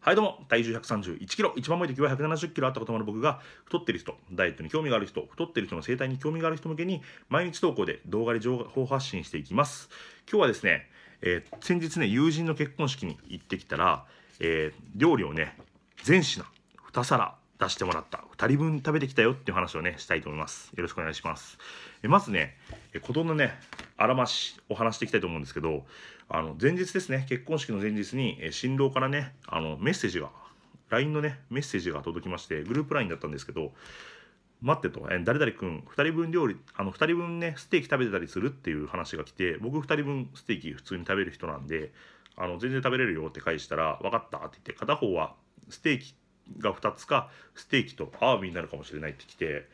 はいどうも体重131キロ一番重い時は170キロあったこともある僕が太ってる人ダイエットに興味がある人太ってる人の生態に興味がある人向けに毎日投稿で動画で情報発信していきます今日はですね、えー、先日ね友人の結婚式に行ってきたら、えー、料理をね全品2皿出してもらった2人分食べてきたよっていう話をねしたいと思いますよろしくお願いしますえまずねこのねあらましを話していきたいと思うんですけどあの前日ですね結婚式の前日に、え新郎からねあのメッセージが LINE のねメッセージが届きましてグループ LINE だったんですけど待ってと、え誰々君2人分料理あの2人分ねステーキ食べてたりするっていう話が来て僕2人分ステーキ普通に食べる人なんであの全然食べれるよって返したら分かったって言って片方はステーキが2つかステーキとアワビになるかもしれないって来て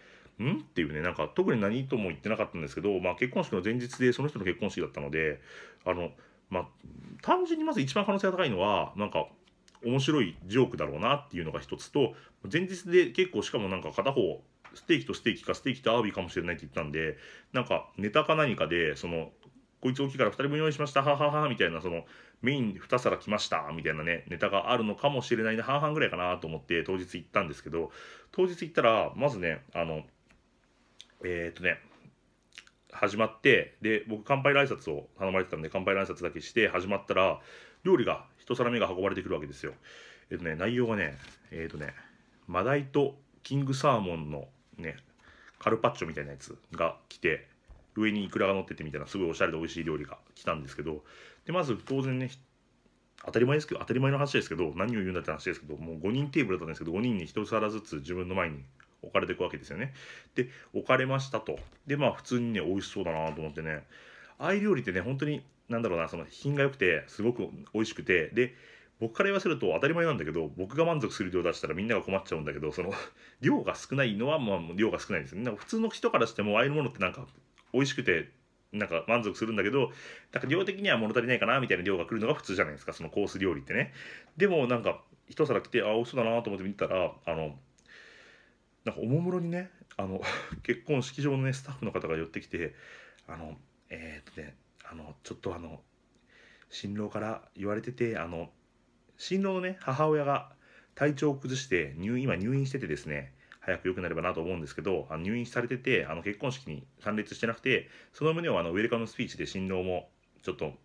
んっていうね、なんか特に何とも言ってなかったんですけど、まあ結婚式の前日でその人の結婚式だったので、あの、まあ、単純にまず一番可能性が高いのは、なんか、面白いジョークだろうなっていうのが一つと、前日で結構しかもなんか片方、ステーキとステーキかステーキとアワビかもしれないって言ったんで、なんかネタか何かで、その、こいつ大きいから2人分用意しました、はははみたいな、その、メイン2皿来ました、みたいなね、ネタがあるのかもしれないで半々ぐらいかなと思って当日行ったんですけど、当日行ったら、まずね、あの、えー、っとね始まってで僕乾杯の挨拶を頼まれてたんで乾杯の挨拶だけして始まったら料理が1皿目が運ばれてくるわけですよえっ、ー、とね内容がねえっ、ー、とねマダイとキングサーモンのねカルパッチョみたいなやつが来て上にイクラが乗っててみたいなすごいおしゃれで美味しい料理が来たんですけどでまず当然ね当たり前ですけど当たり前の話ですけど何を言うんだって話ですけどもう5人テーブルだったんですけど5人に1皿ずつ自分の前に置かれていくわけですよね。で、置かれましたと。で、まあ普通にね、美味しそうだなと思ってね、あい料理ってね、本当に、なんだろうな、その品が良くて、すごく美味しくて、で、僕から言わせると当たり前なんだけど僕が満足する量出したらみんなが困っちゃうんだけどその 量が少ないのはまあ量が少ないんですよねなんか普通の人からしてもああいうものってなんか美味しくてなんか満足するんだけどなんか量的には物足りないかなみたいな量が来るのが普通じゃないですかそのコース料理ってねでもなんか一皿来てあ美味しそうだなと思って見てたらあのなんかおもむろにねあの 結婚式場のねスタッフの方が寄ってきてあのえー、っとねあのちょっとあの新郎から言われててあの新郎のね母親が体調を崩して入今入院しててですね早く良くなればなと思うんですけどあの入院されててあの結婚式に参列してなくてその旨をあのウェルカムスピーチで新郎もちょっと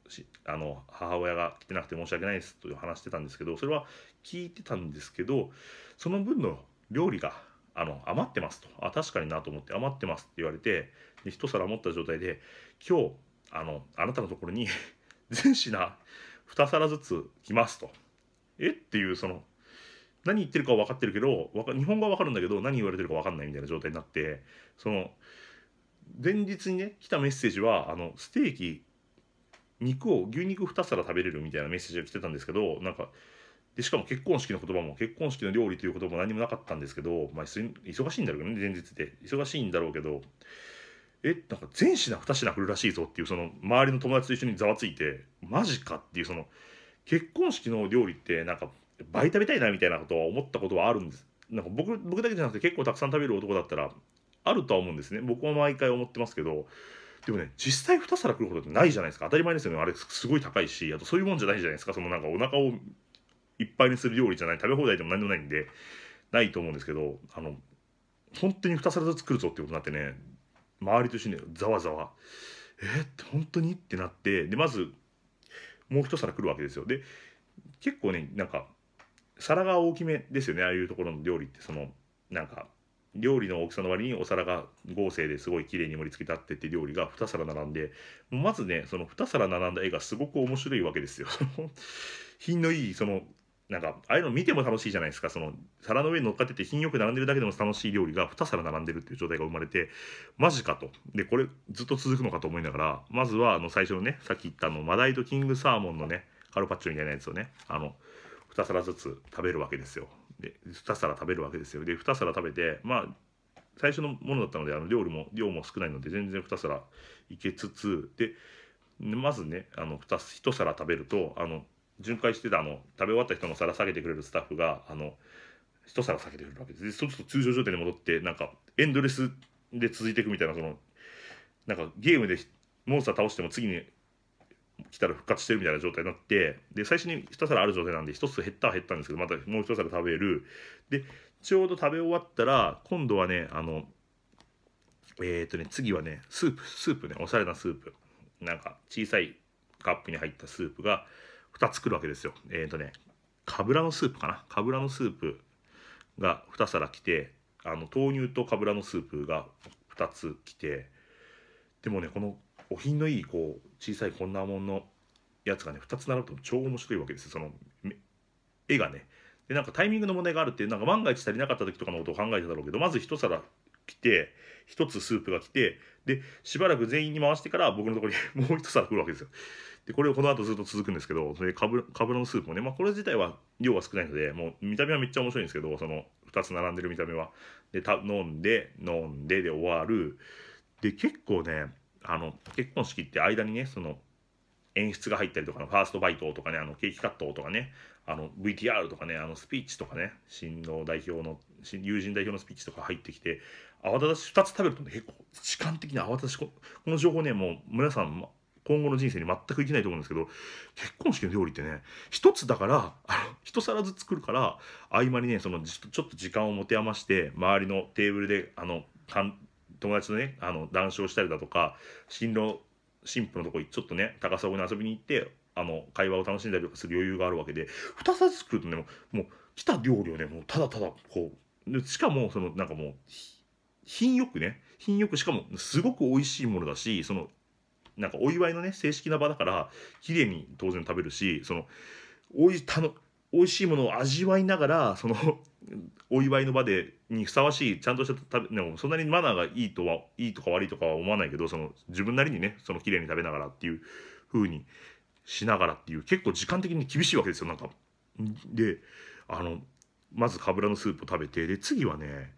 あの母親が来てなくて申し訳ないですという話してたんですけどそれは聞いてたんですけどその分の料理があの、余ってますと。あ、確かになと思って余ってますって言われて、で、一皿持った状態で、今日、あの、あなたのところに 全品2皿ずつ来ますと。えっていう、その、何言ってるか分かってるけど、日本語は分かるんだけど、何言われてるか分かんないみたいな状態になって、その、前日にね、来たメッセージは、あの、ステーキ、肉を、牛肉2皿食べれるみたいなメッセージが来てたんですけど、なんか、で、しかも結婚式の言葉も、結婚式の料理という言葉も何もなかったんですけど、まあ、忙しいんだろうね、前日で。忙しいんだろうけど、え、なんか全品2品振るらしいぞっていう、その、周りの友達と一緒にざわついて、マジかっていう、その、結婚式の料理って、なんか、倍食べたいなみたいなことは思ったことはあるんです。なんか僕、僕だけじゃなくて結構たくさん食べる男だったら、あるとは思うんですね。僕は毎回思ってますけど、でもね、実際2皿来ることってないじゃないですか。当たり前ですよね。あれ、すごい高いし、あとそういうもんじゃないじゃないですか。そのなんかお腹をいっぱいにする料理じゃない食べ放題でも何でもないんでないと思うんですけどあの本当に2皿ずつ作るぞってことになってね周りと一緒にざわざわえって本当にってなってでまずもう1皿来るわけですよで結構ねなんか皿が大きめですよねああいうところの料理ってそのなんか料理の大きさの割にお皿が合成ですごい綺麗に盛り付けたってって料理が2皿並んでまずねその2皿並んだ絵がすごく面白いわけですよ品のいいそのなんかああいうの見ても楽しいじゃないですかその皿の上に乗っかってて品よく並んでるだけでも楽しい料理が2皿並んでるっていう状態が生まれてマジかとでこれずっと続くのかと思いながらまずはあの最初のねさっき言ったあのマダイとキングサーモンのねカルパッチョみたいなやつをねあの2皿ずつ食べるわけですよで2皿食べるわけですよで2皿食べてまあ最初のものだったのであの料理も量も少ないので全然2皿いけつつでまずねあの2 1皿食べるとあの巡回してたあの食べ終わった人の皿下げてくれるスタッフがあの一皿下げてくれるわけですでそうすると通常状態に戻ってなんかエンドレスで続いていくみたいなそのなんかゲームでモンスター倒しても次に来たら復活してるみたいな状態になってで最初に一皿ある状態なんで一つ減ったは減ったんですけどまたもう一皿食べるでちょうど食べ終わったら今度はねあのえっ、ー、とね次はねスープスープねおしゃれなスープなんか小さいカップに入ったスープが2つ来るわけですよ。えっ、ー、とね、かぶらのスープかな。かぶらのスープが2皿来て、あの豆乳とかぶらのスープが2つ来て、でもね、このお品のいいこう小さいこんなもんのやつがね、2つ並ぶと超面白いわけですよ。その絵がね。で、なんかタイミングの問題があるって、なんか万が一足りなかった時とかのことを考えてたろうけど、まず1皿来て、1つスープが来て、で、しばらく全員に回してから僕のところに もう1皿来るわけですよ。でこれをこの後ずっと続くんですけどそれかぶらのスープもね、まあ、これ自体は量は少ないのでもう見た目はめっちゃ面白いんですけどその2つ並んでる見た目はでた飲んで飲んでで終わるで結構ねあの結婚式って間にねその演出が入ったりとかのファーストバイトとかねあのケーキカットとかねあの VTR とかねあのスピーチとかね新郎代表の友人代表のスピーチとか入ってきて慌ただし2つ食べるとね結構時間的に慌ただしこの情報ねもう皆さん今後の人生に全く生きないと思うんですけど結婚式の料理ってね一つだから一皿ずつ作るから合間にねそのちょっと時間を持て余して周りのテーブルであの友達のねあの談笑したりだとか新郎新婦のとこにちょっとね高砂に遊びに行ってあの会話を楽しんだりとかする余裕があるわけで2皿ずつ作るとねもう来た料理をねもうただただこうしかもそのなんかもう品よくね品よくしかもすごく美味しいものだしそのなんかお祝いのね正式な場だから綺麗に当然食べるしそのおいたの美味しいものを味わいながらその お祝いの場でにふさわしいちゃんとした食べでもそんなにマナーがいいとはいいとか悪いとかは思わないけどその自分なりにねその綺麗に食べながらっていう風にしながらっていう結構時間的に厳しいわけですよなんか。であのまずかぶらのスープを食べてで次はね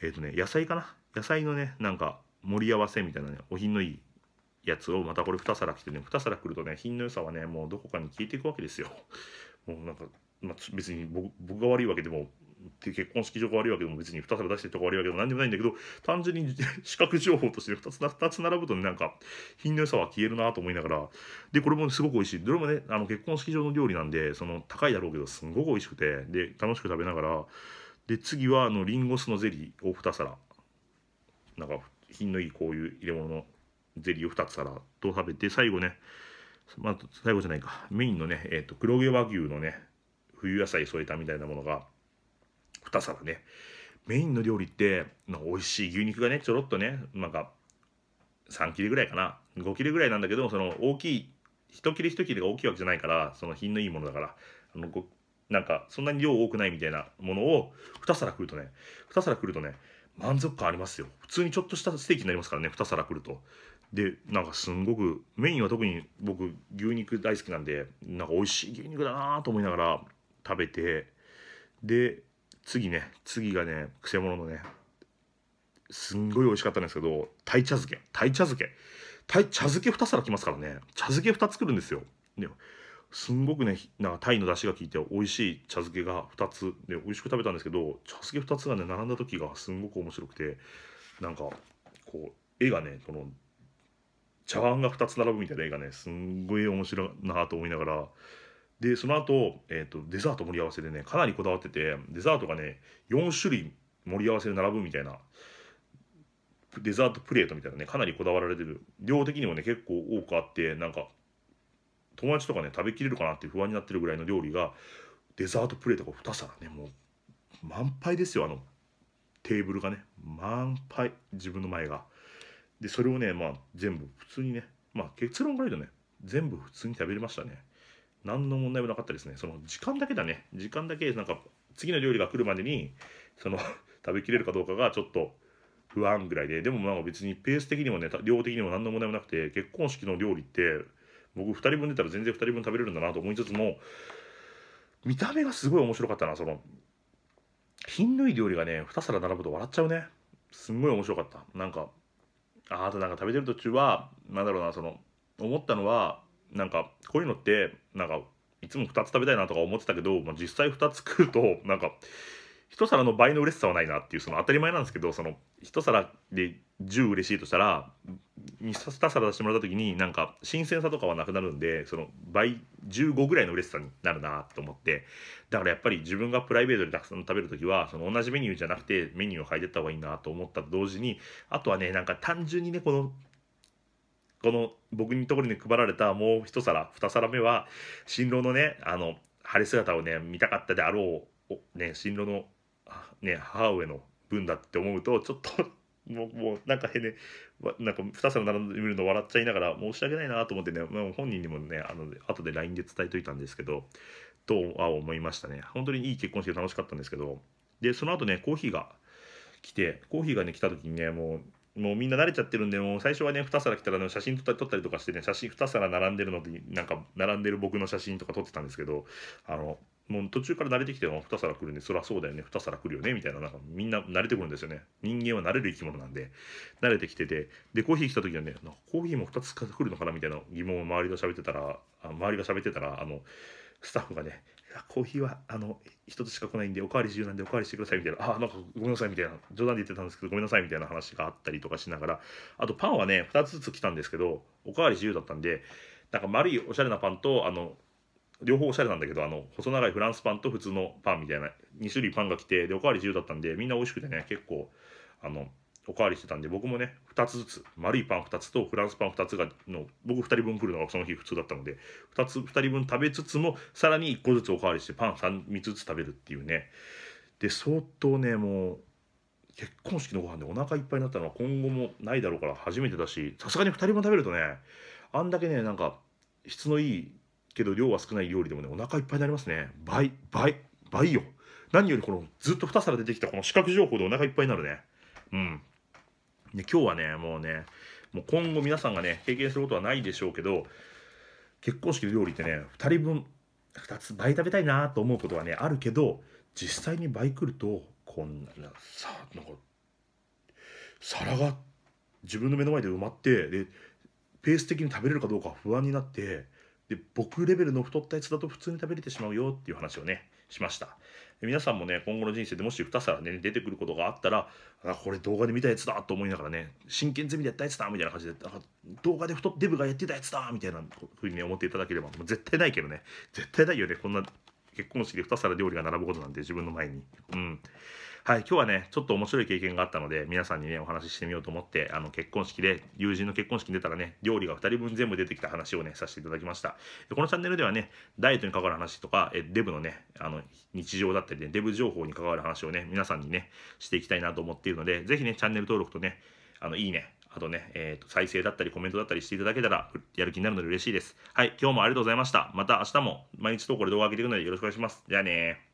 えっ、ー、とね野菜かな野菜のねなんか盛り合わせみたいなねお品のいいやつをまたこれ2皿来てね2皿来るとね品の良さはねもうどこかに消えていくわけですよ もうなんか、まあ、別に僕が悪いわけでも結婚式場が悪いわけでも別に2皿出してるとこ悪いわけでも何でもないんだけど単純に視 覚情報として2つ ,2 つ並ぶとねなんか品の良さは消えるなと思いながらでこれもすごく美味しいどれもねあの結婚式場の料理なんでその高いだろうけどすんごく美味しくてで楽しく食べながらで次はあのリンゴ酢のゼリーを2皿なんか品のいいこういう入れ物のゼリーを2つ皿と食べて、最後ね、まあ、最後じゃないか、メインのね、えっ、ー、と、黒毛和牛のね、冬野菜添えたみたいなものが、2皿ね。メインの料理って、まあ、美味しい牛肉がね、ちょろっとね、なんか、3切れぐらいかな、5切れぐらいなんだけど、その大きい、一切れ一切れが大きいわけじゃないから、その品のいいものだから、あのごなんか、そんなに量多くないみたいなものを、2皿来るとね、2皿来るとね、満足感ありますよ。普通にちょっとしたステーキになりますからね、2皿来ると。でなんかすんごくメインは特に僕牛肉大好きなんでなんか美味しい牛肉だなと思いながら食べてで次ね次がねくせ者のねすんごい美味しかったんですけど鯛茶漬け鯛茶漬け鯛茶漬け2皿きますからね茶漬け2作るんですよですんごくねなんか鯛の出汁が効いて美味しい茶漬けが2つで美味しく食べたんですけど茶漬け2つがね並んだ時がすんごく面白くてなんかこう絵がねその茶碗が2つ並ぶみたいな映画ね、すんごい面白いなと思いながら、で、その後、えっ、ー、と、デザート盛り合わせでね、かなりこだわってて、デザートがね、4種類盛り合わせで並ぶみたいな、デザートプレートみたいなね、かなりこだわられてる。量的にもね、結構多くあって、なんか、友達とかね、食べきれるかなって不安になってるぐらいの料理が、デザートプレートが2皿ね、もう、満杯ですよ、あの、テーブルがね、満杯、自分の前が。で、それをね、まあ、全部普通にね、まあ、結論から言うとね、全部普通に食べれましたね。何の問題もなかったですね。その時間だけだね。時間だけ、なんか、次の料理が来るまでに、その 食べきれるかどうかがちょっと不安ぐらいで、でもまあ別にペース的にもね、量的にも何の問題もなくて、結婚式の料理って、僕2人分出たら全然2人分食べれるんだなと思いつつも、見た目がすごい面白かったな、その、品類料理がね、2皿並ぶと笑っちゃうね。すんごい面白かった。なんか、ああとなんか食べてる途中はなんだろうなその思ったのはなんかこういうのってなんかいつも2つ食べたいなとか思ってたけど、まあ、実際2つ食うとなんか一皿の倍の嬉しさはないなっていうその当たり前なんですけどその一皿で10嬉しいとしたら2皿出してもらった時になんか新鮮さとかはなくなるんでその倍15ぐらいの嬉しさになるなと思ってだからやっぱり自分がプライベートでたくさん食べる時はその同じメニューじゃなくてメニューを変えてった方がいいなと思ったと同時にあとはねなんか単純にねこのこの僕のところに配られたもう一皿二皿目は新郎のねあの晴れ姿をね見たかったであろう、ね、新郎のね、母上の分だって思うとちょっと もうもうなんか変ねなんか2皿並んでみるの笑っちゃいながら申し訳ないなと思ってねもう本人にもねあの後で LINE で伝えといたんですけどとは思いましたね本当にいい結婚式楽しかったんですけどでその後ねコーヒーが来てコーヒーがね来た時にねもうもうみんな慣れちゃってるんで、もう最初はね、2皿来たら、ね、写真撮ったりとかしてね、写真2皿並んでるので、なんか、並んでる僕の写真とか撮ってたんですけど、あの、もう途中から慣れてきて、2皿来るね、そりゃそうだよね、2皿来るよね、みたいな、なんかみんな慣れてくるんですよね。人間は慣れる生き物なんで、慣れてきてて、で、コーヒー来た時はね、なんかコーヒーも2つ来るのかな、みたいな疑問を周りと喋ってたら、あ周りが喋ってたら、あの、スタッフがね、コーヒーは、あの、一つしか来ないんで、おかわり自由なんでおかわりしてくださいみたいな、あ、なんかごめんなさいみたいな、冗談で言ってたんですけど、ごめんなさいみたいな話があったりとかしながら、あとパンはね、2つずつ来たんですけど、おかわり自由だったんで、なんか丸いおしゃれなパンと、あの、両方おしゃれなんだけど、あの、細長いフランスパンと普通のパンみたいな、2種類パンが来て、で、おかわり自由だったんで、みんな美味しくてね、結構、あの、おかわりしてたんで、僕もね、2つずつ、丸いパン2つとフランスパン2つが、の、僕2人分来るのがその日普通だったので、2つ、2人分食べつつも、さらに1個ずつおかわりして、パン 3, 3つずつ食べるっていうね。で、相当ね、もう、結婚式のご飯でお腹いっぱいになったのは今後もないだろうから初めてだし、さすがに2人分食べるとね、あんだけね、なんか、質のいいけど量は少ない料理でもねお腹いっぱいになりますね倍倍倍よ何よりこのずっと2皿出てきたこの視覚情報でお腹いっぱいになるねうんで今日はねもうねもう今後皆さんがね経験することはないでしょうけど結婚式の料理ってね2人分2つ倍食べたいなと思うことはねあるけど実際に倍来るとこんなさなんか皿が自分の目の前で埋まってでペース的に食べれるかどうか不安になってで僕レベルの太ったやつだと普通に食べれてしまうよっていう話をねしました皆さんもね今後の人生でもし2皿ね出てくることがあったらあこれ動画で見たやつだと思いながらね真剣ゼミでやったやつだみたいな感じで動画で太デブがやってたやつだみたいなふうに、ね、思っていただければもう絶対ないけどね絶対ないよねこんな結婚式で2皿料理が並ぶことなんで自分の前に。うんはい、今日はね、ちょっと面白い経験があったので、皆さんにね、お話ししてみようと思って、あの、結婚式で、友人の結婚式に出たらね、料理が2人分全部出てきた話をね、させていただきました。でこのチャンネルではね、ダイエットに関わる話とか、えデブのね、あの、日常だったりね、デブ情報に関わる話をね、皆さんにね、していきたいなと思っているので、ぜひね、チャンネル登録とね、あの、いいね、あとね、えー、と再生だったりコメントだったりしていただけたらやる気になるので嬉しいです。はい、今日もありがとうございました。また明日も毎日投稿で動画上げていくのでよろしくお願いします。じゃあね